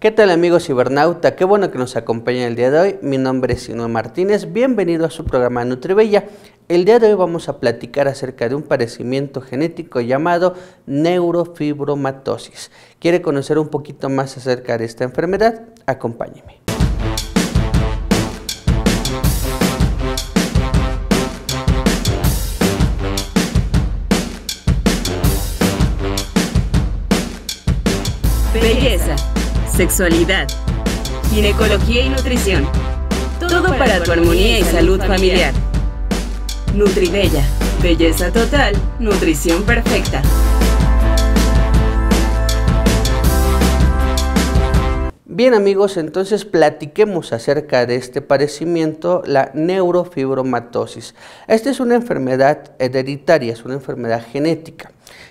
¿Qué tal amigos cibernauta? Qué bueno que nos acompañen el día de hoy. Mi nombre es Sino Martínez, bienvenido a su programa Nutribella. El día de hoy vamos a platicar acerca de un padecimiento genético llamado neurofibromatosis. ¿Quiere conocer un poquito más acerca de esta enfermedad? Acompáñeme. Belleza sexualidad, ginecología y nutrición. Todo, para tu armonía y salud familiar. Nutribella, belleza total, nutrición perfecta. Bien amigos, entonces platiquemos acerca de este padecimiento, la neurofibromatosis. Esta es una enfermedad hereditaria, es una enfermedad genética.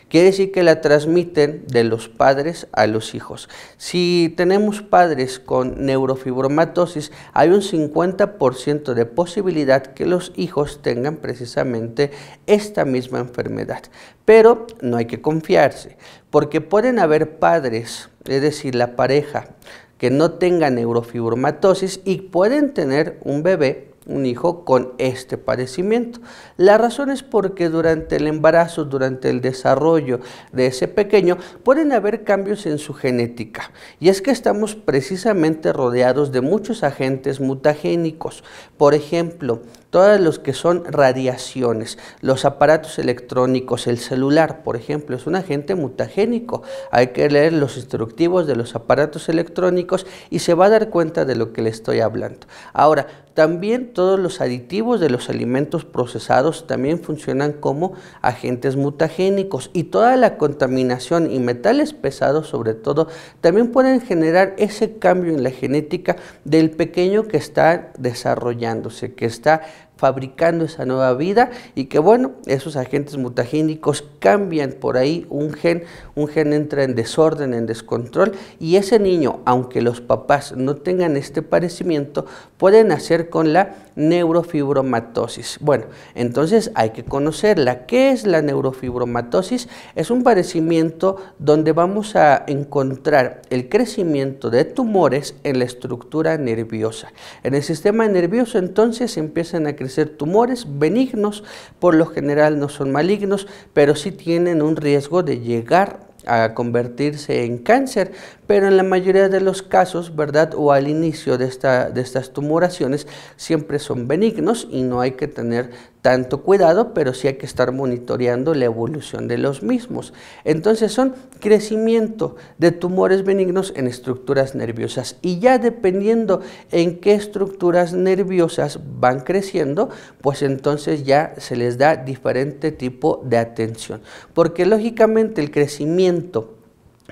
Quiere decir que la transmiten de los padres a los hijos. Si tenemos padres con neurofibromatosis, hay un 50% de posibilidad que los hijos tengan precisamente esta misma enfermedad. Pero no hay que confiarse, porque pueden haber padres, es decir, la pareja, que no tenga neurofibromatosis y pueden tener un bebé un hijo con este padecimiento. La razón es porque durante el embarazo, durante el desarrollo de ese pequeño, pueden haber cambios en su genética. Y es que estamos precisamente rodeados de muchos agentes mutagénicos. Por ejemplo, todos los que son radiaciones, los aparatos electrónicos, el celular, por ejemplo, es un agente mutagénico. Hay que leer los instructivos de los aparatos electrónicos y se va a dar cuenta de lo que le estoy hablando. Ahora, también todos los aditivos de los alimentos procesados también funcionan como agentes mutagénicos y toda la contaminación y metales pesados sobre todo también pueden generar ese cambio en la genética del pequeño que está desarrollándose, que está fabricando esa nueva vida y que bueno, esos agentes mutagénicos cambian por ahí un gen, un gen entra en desorden, en descontrol y ese niño, aunque los papás no tengan este parecimiento, pueden hacer con la neurofibromatosis. Bueno, entonces hay que conocerla. ¿Qué es la neurofibromatosis? Es un padecimiento donde vamos a encontrar el crecimiento de tumores en la estructura nerviosa. En el sistema nervioso entonces empiezan a crecer tumores benignos, por lo general no son malignos, pero sí tienen un riesgo de llegar a convertirse en cáncer, pero en la mayoría de los casos, ¿verdad? O al inicio de, esta, de estas tumoraciones siempre son benignos y no hay que tener tanto cuidado, pero sí hay que estar monitoreando la evolución de los mismos. Entonces son crecimiento de tumores benignos en estructuras nerviosas y ya dependiendo en qué estructuras nerviosas van creciendo, pues entonces ya se les da diferente tipo de atención, porque lógicamente el crecimiento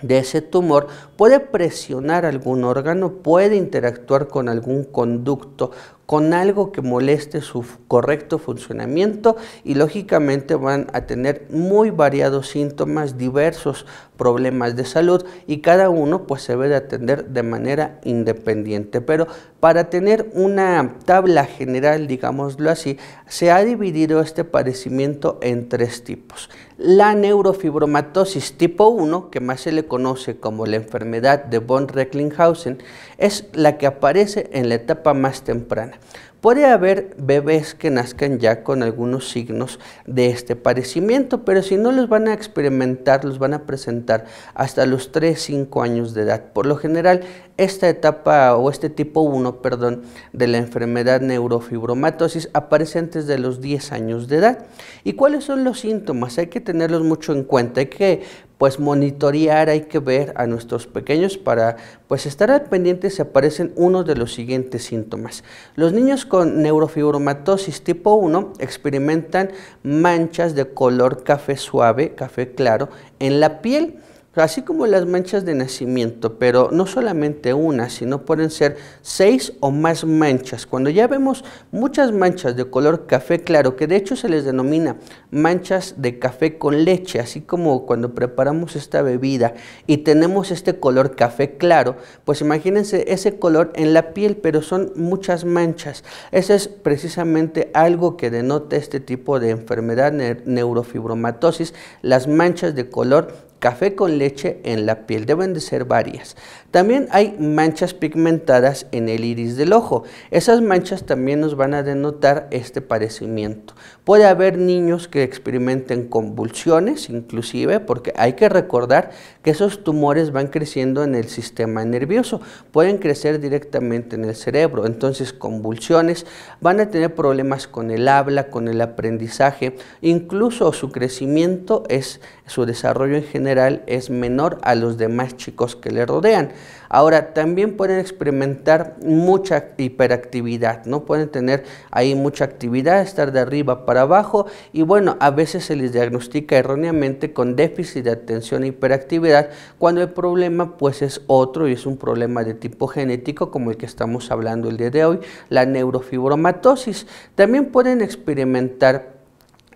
de ese tumor puede presionar algún órgano, puede interactuar con algún conducto, con algo que moleste su correcto funcionamiento y lógicamente van a tener muy variados síntomas, diversos problemas de salud y cada uno pues se debe atender de manera independiente. Pero para tener una tabla general, digámoslo así, se ha dividido este padecimiento en tres tipos. La neurofibromatosis tipo 1, que más se le conoce como la enfermedad de von Recklinghausen, es la que aparece en la etapa más temprana Puede haber bebés que nazcan ya con algunos signos de este padecimiento, pero si no los van a experimentar, los van a presentar hasta los 3-5 años de edad. Por lo general, esta etapa o este tipo 1, perdón, de la enfermedad neurofibromatosis aparece antes de los 10 años de edad. ¿Y cuáles son los síntomas? Hay que tenerlos mucho en cuenta, hay que pues monitorear, hay que ver a nuestros pequeños para pues estar al pendiente si aparecen uno de los siguientes síntomas. Los niños con neurofibromatosis tipo 1 experimentan manchas de color café suave, café claro en la piel así como las manchas de nacimiento, pero no solamente una, sino pueden ser seis o más manchas. Cuando ya vemos muchas manchas de color café claro, que de hecho se les denomina manchas de café con leche, así como cuando preparamos esta bebida y tenemos este color café claro, pues imagínense ese color en la piel, pero son muchas manchas. Eso es precisamente algo que denota este tipo de enfermedad, neurofibromatosis, las manchas de color café con leche en la piel. Deben de ser varias. También hay manchas pigmentadas en el iris del ojo. Esas manchas también nos van a denotar este parecimiento. Puede haber niños que experimenten convulsiones, inclusive, porque hay que recordar que esos tumores van creciendo en el sistema nervioso. Pueden crecer directamente en el cerebro. Entonces, convulsiones, van a tener problemas con el habla, con el aprendizaje, incluso su crecimiento es su desarrollo en general es menor a los demás chicos que le rodean. Ahora, también pueden experimentar mucha hiperactividad, ¿no? Pueden tener ahí mucha actividad, estar de arriba para abajo y bueno, a veces se les diagnostica erróneamente con déficit de atención e hiperactividad cuando el problema pues es otro y es un problema de tipo genético como el que estamos hablando el día de hoy, la neurofibromatosis. También pueden experimentar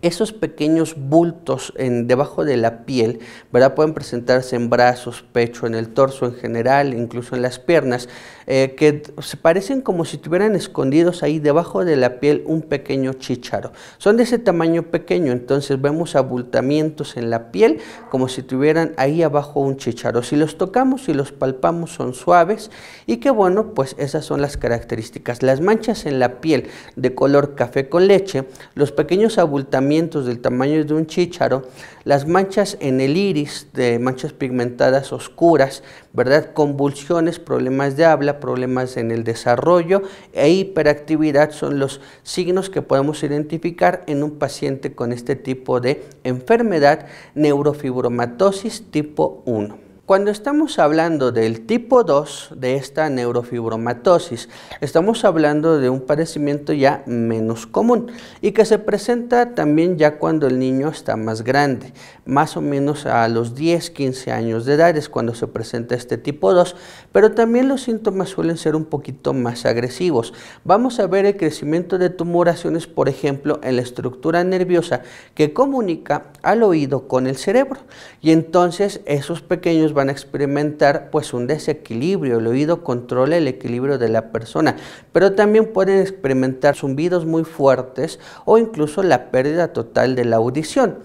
esos pequeños bultos en, debajo de la piel, ¿verdad? Pueden presentarse en brazos, pecho, en el torso en general, incluso en las piernas, eh, que se parecen como si tuvieran escondidos ahí debajo de la piel un pequeño chícharo. Son de ese tamaño pequeño, entonces vemos abultamientos en la piel como si tuvieran ahí abajo un chicharo. Si los tocamos y los palpamos son suaves y que bueno, pues esas son las características. Las manchas en la piel de color café con leche, los pequeños abultamientos del tamaño de un chicharo, las manchas en el iris de manchas pigmentadas oscuras, ¿verdad? Convulsiones, problemas de habla, problemas en el desarrollo e hiperactividad son los signos que podemos identificar en un paciente con este tipo de enfermedad, neurofibromatosis tipo 1. Cuando estamos hablando del tipo 2 de esta neurofibromatosis, estamos hablando de un padecimiento ya menos común y que se presenta también ya cuando el niño está más grande, más o menos a los 10, 15 años de edad es cuando se presenta este tipo 2, pero también los síntomas suelen ser un poquito más agresivos. Vamos a ver el crecimiento de tumoraciones, por ejemplo, en la estructura nerviosa que comunica al oído con el cerebro y entonces esos pequeños van a experimentar pues un desequilibrio. El oído controla el equilibrio de la persona, pero también pueden experimentar zumbidos muy fuertes o incluso la pérdida total de la audición.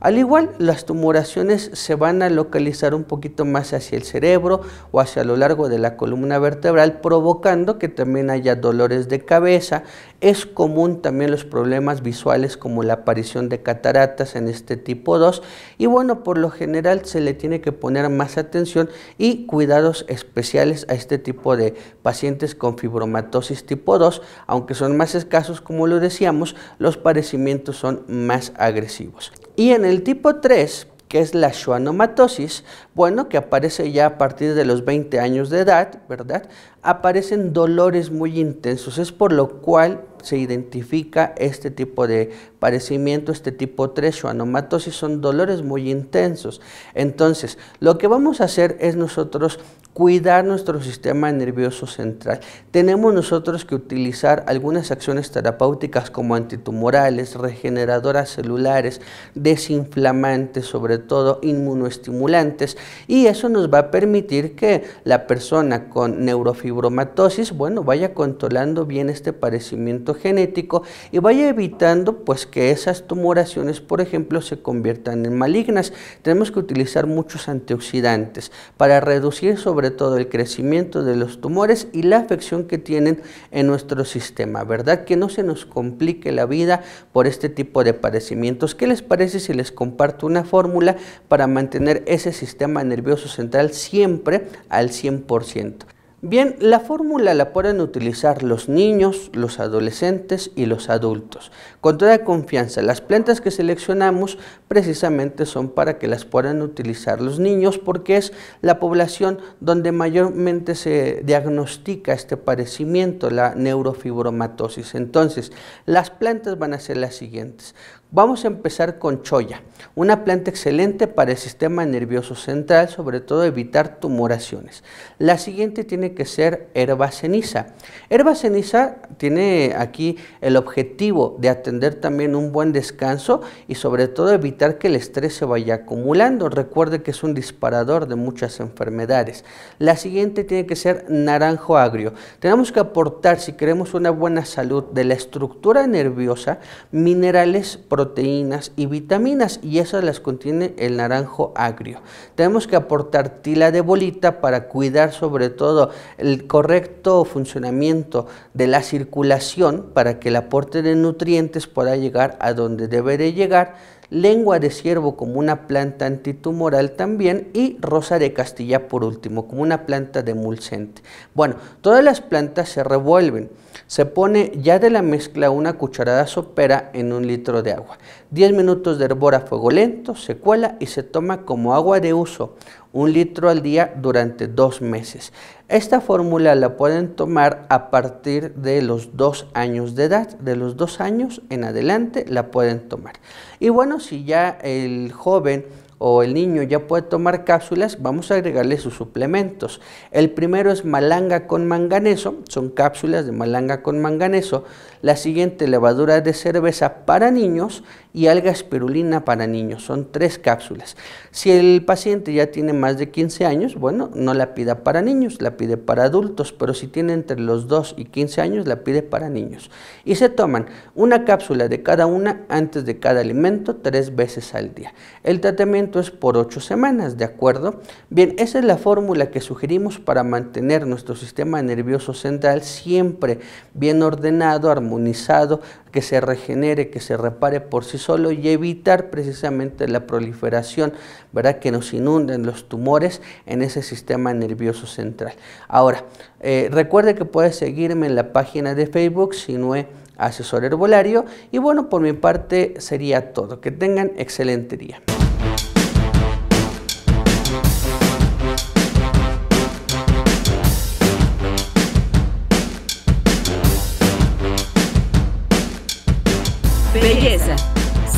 Al igual, las tumoraciones se van a localizar un poquito más hacia el cerebro o hacia lo largo de la columna vertebral, provocando que también haya dolores de cabeza. Es común también los problemas visuales como la aparición de cataratas en este tipo 2. Y bueno, por lo general se le tiene que poner más atención y cuidados especiales a este tipo de pacientes con fibromatosis tipo 2. Aunque son más escasos, como lo decíamos, los padecimientos son más agresivos. Y en el tipo 3, que es la schwannomatosis, bueno, que aparece ya a partir de los 20 años de edad, ¿verdad? Aparecen dolores muy intensos, es por lo cual se identifica este tipo de padecimiento, este tipo 3, schwannomatosis, son dolores muy intensos. Entonces, lo que vamos a hacer es nosotros cuidar nuestro sistema nervioso central. Tenemos nosotros que utilizar algunas acciones terapéuticas como antitumorales, regeneradoras celulares, desinflamantes, sobre todo inmunoestimulantes, y eso nos va a permitir que la persona con neurofibromatosis, bueno, vaya controlando bien este padecimiento genético y vaya evitando pues que esas tumoraciones, por ejemplo, se conviertan en malignas. Tenemos que utilizar muchos antioxidantes para reducir sobre sobre todo el crecimiento de los tumores y la afección que tienen en nuestro sistema, ¿verdad? Que no se nos complique la vida por este tipo de padecimientos. ¿Qué les parece si les comparto una fórmula para mantener ese sistema nervioso central siempre al 100%? Bien, la fórmula la pueden utilizar los niños, los adolescentes y los adultos. Con toda confianza, las plantas que seleccionamos precisamente son para que las puedan utilizar los niños porque es la población donde mayormente se diagnostica este padecimiento, la neurofibromatosis. Entonces, las plantas van a ser las siguientes. Vamos a empezar con choya, una planta excelente para el sistema nervioso central, sobre todo evitar tumoraciones. La siguiente tiene que ser herba ceniza. Herba ceniza tiene aquí el objetivo de atender también un buen descanso y sobre todo evitar que el estrés se vaya acumulando. Recuerde que es un disparador de muchas enfermedades. La siguiente tiene que ser naranjo agrio. Tenemos que aportar, si queremos una buena salud de la estructura nerviosa, minerales proteínas y vitaminas y esas las contiene el naranjo agrio. Tenemos que aportar tila de bolita para cuidar sobre todo el correcto funcionamiento de la circulación para que el aporte de nutrientes pueda llegar a donde debe de llegar lengua de ciervo como una planta antitumoral también y rosa de castilla por último, como una planta demulcente. Bueno, todas las plantas se revuelven. Se pone ya de la mezcla una cucharada sopera en un litro de agua. 10 minutos de hervor a fuego lento, se cuela y se toma como agua de uso un litro al día durante dos meses. Esta fórmula la pueden tomar a partir de los dos años de edad, de los dos años en adelante la pueden tomar. Y bueno, si ya el joven o el niño ya puede tomar cápsulas, vamos a agregarle sus suplementos. El primero es malanga con manganeso, son cápsulas de malanga con manganeso. La siguiente, levadura de cerveza para niños y alga espirulina para niños. Son tres cápsulas. Si el paciente ya tiene más de 15 años, bueno, no la pida para niños, la pide para adultos, pero si tiene entre los 2 y 15 años, la pide para niños. Y se toman una cápsula de cada una antes de cada alimento tres veces al día. El tratamiento es por 8 semanas, ¿de acuerdo? Bien, esa es la fórmula que sugerimos para mantener nuestro sistema nervioso central siempre bien ordenado, armonizado, que se regenere, que se repare por sí solo y evitar precisamente la proliferación, ¿verdad? Que nos inunden los tumores en ese sistema nervioso central. Ahora, eh, recuerde que puedes seguirme en la página de Facebook, Sinue Asesor Herbolario. Y bueno, por mi parte sería todo. Que tengan excelente día. Belleza